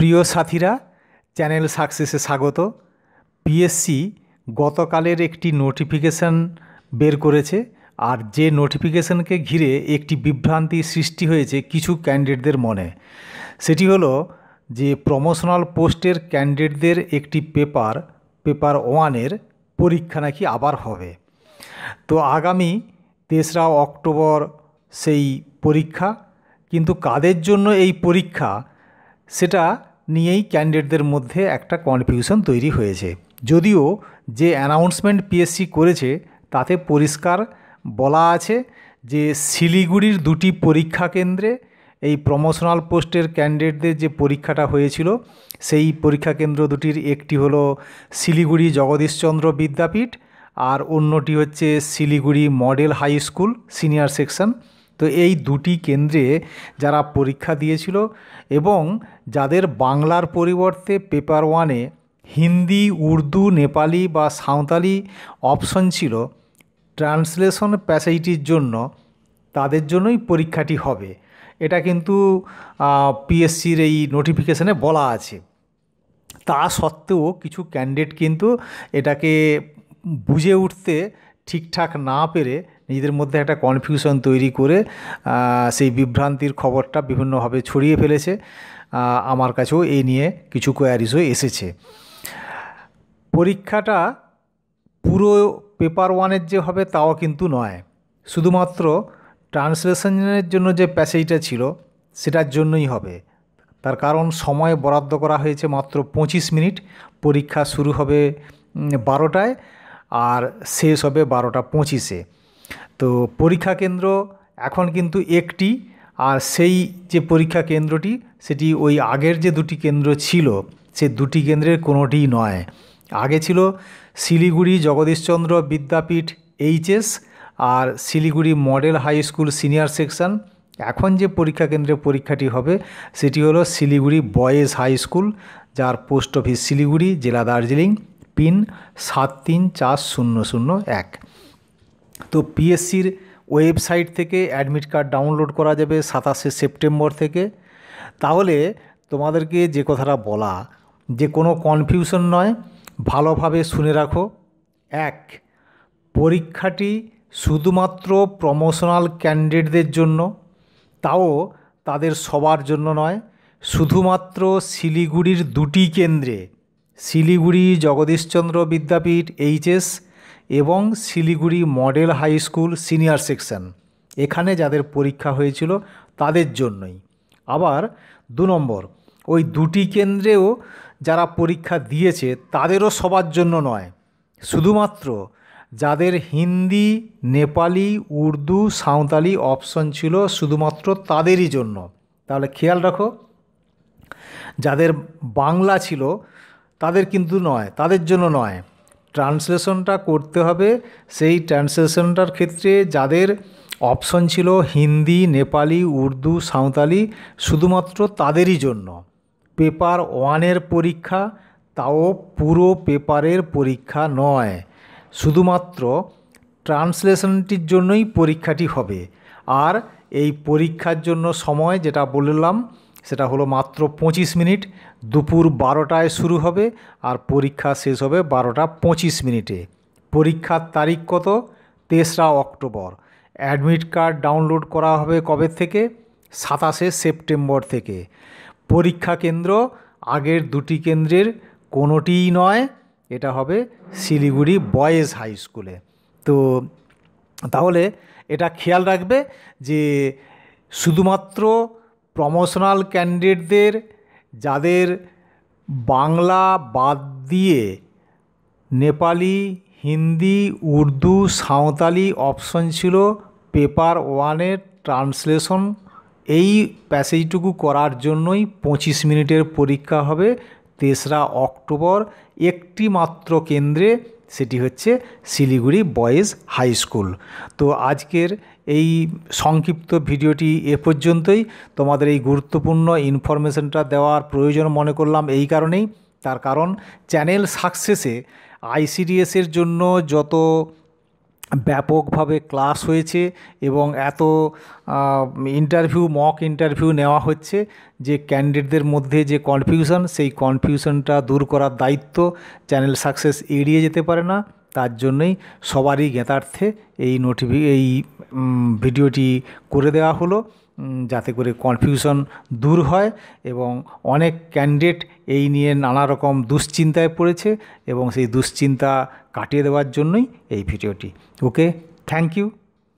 প্রিয় সাথীরা চ্যানেল সাকসেসে স্বাগত পিএসসি গতকালের একটি নোটিফিকেশান বের করেছে আর যে নোটিফিকেশানকে ঘিরে একটি বিভ্রান্তি সৃষ্টি হয়েছে কিছু ক্যান্ডিডেটদের মনে সেটি হলো যে প্রমোশনাল পোস্টের ক্যান্ডিডেটদের একটি পেপার পেপার ওয়ানের পরীক্ষা নাকি আবার হবে তো আগামী তেসরা অক্টোবর সেই পরীক্ষা কিন্তু কাদের জন্য এই পরীক্ষা সেটা নিয়েই ক্যান্ডিডেটদের মধ্যে একটা কনফিউশন তৈরি হয়েছে যদিও যে অ্যানাউন্সমেন্ট পিএসসি করেছে তাতে পরিষ্কার বলা আছে যে শিলিগুড়ির দুটি পরীক্ষা কেন্দ্রে এই প্রমোশনাল পোস্টের ক্যান্ডিডেটদের যে পরীক্ষাটা হয়েছিল সেই পরীক্ষা কেন্দ্র দুটির একটি হল শিলিগুড়ি জগদীশচন্দ্র বিদ্যাপীঠ আর অন্যটি হচ্ছে Siliguri model high school senior section তো এই দুটি কেন্দ্রে যারা পরীক্ষা দিয়েছিল এবং যাদের বাংলার পরিবর্তে পেপার ওয়ানে হিন্দি উর্দু নেপালি বা সাঁওতালি অপশন ছিল ট্রান্সলেশন প্যাসেজটির জন্য তাদের জন্যই পরীক্ষাটি হবে এটা কিন্তু পিএসসির এই নোটিফিকেশানে বলা আছে তা সত্ত্বেও কিছু ক্যান্ডিডেট কিন্তু এটাকে বুঝে উঠতে ঠিকঠাক না পেরে নিজেদের মধ্যে একটা কনফিউশন তৈরি করে সেই বিভ্রান্তির খবরটা বিভিন্নভাবে ছড়িয়ে ফেলেছে আমার কাছেও এই নিয়ে কিছু কোয়ারিজও এসেছে পরীক্ষাটা পুরো পেপার ওয়ানের যে হবে তাও কিন্তু নয় শুধুমাত্র ট্রান্সলেশনের জন্য যে প্যাসেজটা ছিল সেটার জন্যই হবে তার কারণ সময় বরাদ্দ করা হয়েছে মাত্র পঁচিশ মিনিট পরীক্ষা শুরু হবে বারোটায় আর শেষ হবে বারোটা পঁচিশে তো পরীক্ষা কেন্দ্র এখন কিন্তু একটি আর সেই যে পরীক্ষা কেন্দ্রটি সেটি ওই আগের যে দুটি কেন্দ্র ছিল সে দুটি কেন্দ্রের কোনোটিই নয় আগে ছিল শিলিগুড়ি জগদীশচন্দ্র বিদ্যাপীঠ এইচএস আর Siliguri model high school senior section এখন যে পরীক্ষা কেন্দ্রে পরীক্ষাটি হবে সেটি হলো শিলিগুড়ি বয়েজ হাই স্কুল যার পোস্ট অফিস শিলিগুড়ি জেলা দার্জিলিং পিন সাত তিন চার শূন্য শূন্য এক তো পিএসসির ওয়েবসাইট থেকে অ্যাডমিট কার্ড ডাউনলোড করা যাবে সাতাশে সেপ্টেম্বর থেকে তাহলে তোমাদেরকে যে কথাটা বলা যে কোনো কনফিউশন নয় ভালোভাবে শুনে রাখো এক পরীক্ষাটি শুধুমাত্র প্রমোশনাল ক্যান্ডিডেটদের জন্য তাও তাদের সবার জন্য নয় শুধুমাত্র শিলিগুড়ির দুটি কেন্দ্রে শিলিগুড়ি জগদীশচন্দ্র বিদ্যাপীঠ এইচএস এবং Siliguri model high school senior section এখানে যাদের পরীক্ষা হয়েছিল তাদের জন্যই আবার দু নম্বর ওই দুটি কেন্দ্রেও যারা পরীক্ষা দিয়েছে তাদেরও সবার জন্য নয় শুধুমাত্র যাদের হিন্দি নেপালি উর্দু সাঁওতালি অপশন ছিল শুধুমাত্র তাদেরই জন্য তাহলে খেয়াল রাখো যাদের বাংলা ছিল তাদের কিন্তু নয় তাদের জন্য নয় ট্রান্সলেশনটা করতে হবে সেই ট্রান্সলেশনটার ক্ষেত্রে যাদের অপশন ছিল হিন্দি নেপালি উর্দু সাঁওতালি শুধুমাত্র তাদেরই জন্য পেপার ওয়ানের পরীক্ষা তাও পুরো পেপারের পরীক্ষা নয় শুধুমাত্র ট্রান্সলেশনটির জন্যই পরীক্ষাটি হবে আর এই পরীক্ষার জন্য সময় যেটা বললাম সেটা হলো মাত্র পঁচিশ মিনিট দুপুর বারোটায় শুরু হবে আর পরীক্ষা শেষ হবে বারোটা পঁচিশ মিনিটে পরীক্ষার তারিখ কত তেসরা অক্টোবর অ্যাডমিট কার্ড ডাউনলোড করা হবে কবে থেকে সাতাশে সেপ্টেম্বর থেকে পরীক্ষা কেন্দ্র আগের দুটি কেন্দ্রের কোনোটিই নয় এটা হবে শিলিগুড়ি বয়েজ হাই স্কুলে তো তাহলে এটা খেয়াল রাখবে যে শুধুমাত্র প্রমোশনাল ক্যান্ডিডেটদের যাদের বাংলা বাদ দিয়ে নেপালি হিন্দি উর্দু সাঁওতালি অপশন ছিল পেপার ওয়ানের ট্রান্সলেশন এই প্যাসেজটুকু করার জন্যই পঁচিশ মিনিটের পরীক্ষা হবে তেসরা অক্টোবর একটি মাত্র কেন্দ্রে সেটি হচ্ছে শিলিগুড়ি বয়েজ হাই স্কুল তো আজকের এই সংক্ষিপ্ত ভিডিওটি এ পর্যন্তই তোমাদের এই গুরুত্বপূর্ণ ইনফরমেশনটা দেওয়ার প্রয়োজন মনে করলাম এই কারণেই তার কারণ চ্যানেল সাকসেসে আইসিডিএসের জন্য যত ব্যাপকভাবে ক্লাস হয়েছে এবং এত ইন্টারভিউ মক ইন্টারভিউ নেওয়া হচ্ছে যে ক্যান্ডিডেটদের মধ্যে যে কনফিউশন সেই কনফিউশনটা দূর করার দায়িত্ব চ্যানেল সাকসেস এড়িয়ে যেতে পারে না তার জন্যই সবারই জ্ঞাতার্থে এই নোটিফি এই ভিডিওটি করে দেওয়া হলো যাতে করে কনফিউশন দূর হয় এবং অনেক ক্যান্ডিডেট এই নিয়ে নানা রকম দুশ্চিন্তায় পড়েছে এবং সেই দুশ্চিন্তা কাটিয়ে দেওয়ার জন্যই এই ভিডিওটি ওকে থ্যাংক ইউ